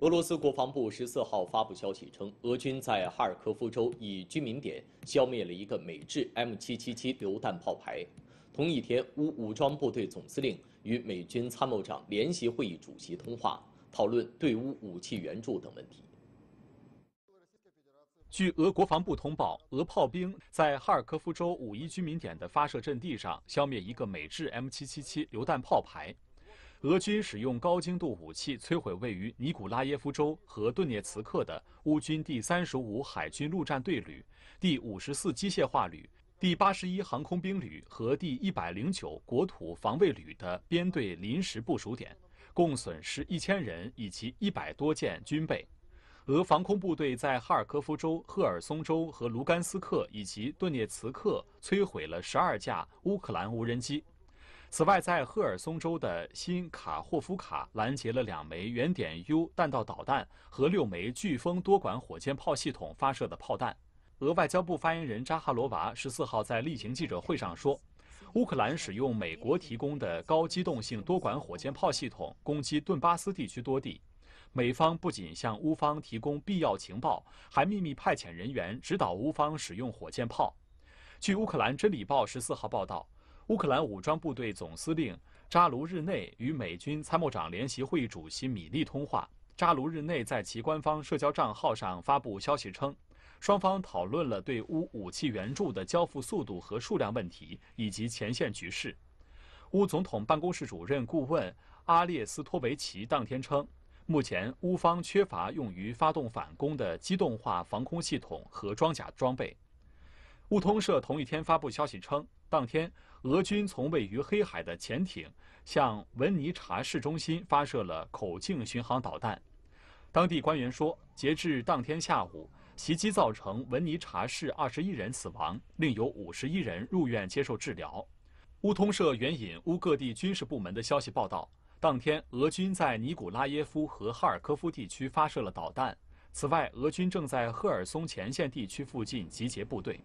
俄罗斯国防部十四号发布消息称，俄军在哈尔科夫州以居民点消灭了一个美制 M777 榴弹炮排。同一天，乌武装部队总司令与美军参谋长联席会议主席通话，讨论对乌武器援助等问题。据俄国防部通报，俄炮兵在哈尔科夫州五一居民点的发射阵地上消灭一个美制 M777 榴弹炮排。俄军使用高精度武器摧毁位于尼古拉耶夫州和顿涅茨克的乌军第三十五海军陆战队旅、第五十四机械化旅、第八十一航空兵旅和第一百零九国土防卫旅的编队临时部署点，共损失一千人以及一百多件军备。俄防空部队在哈尔科夫州、赫尔松州和卢甘斯克以及顿涅茨克摧毁了十二架乌克兰无人机。此外，在赫尔松州的新卡霍夫卡拦截了两枚“原点 -U” 弹道导弹和六枚“飓风”多管火箭炮系统发射的炮弹。俄外交部发言人扎哈罗娃十四号在例行记者会上说：“乌克兰使用美国提供的高机动性多管火箭炮系统攻击顿巴斯地区多地，美方不仅向乌方提供必要情报，还秘密派遣人员指导乌方使用火箭炮。”据乌克兰《真理报》十四号报道。乌克兰武装部队总司令扎卢日内与美军参谋长联席会议主席米利通话。扎卢日内在其官方社交账号上发布消息称，双方讨论了对乌武器援助的交付速度和数量问题，以及前线局势。乌总统办公室主任顾问阿列斯托维奇当天称，目前乌方缺乏用于发动反攻的机动化防空系统和装甲装备。乌通社同一天发布消息称，当天俄军从位于黑海的潜艇向文尼察市中心发射了口径巡航导弹。当地官员说，截至当天下午，袭击造成文尼察市二十一人死亡，另有五十一人入院接受治疗。乌通社援引乌各地军事部门的消息报道，当天俄军在尼古拉耶夫和哈尔科夫地区发射了导弹。此外，俄军正在赫尔松前线地区附近集结部队。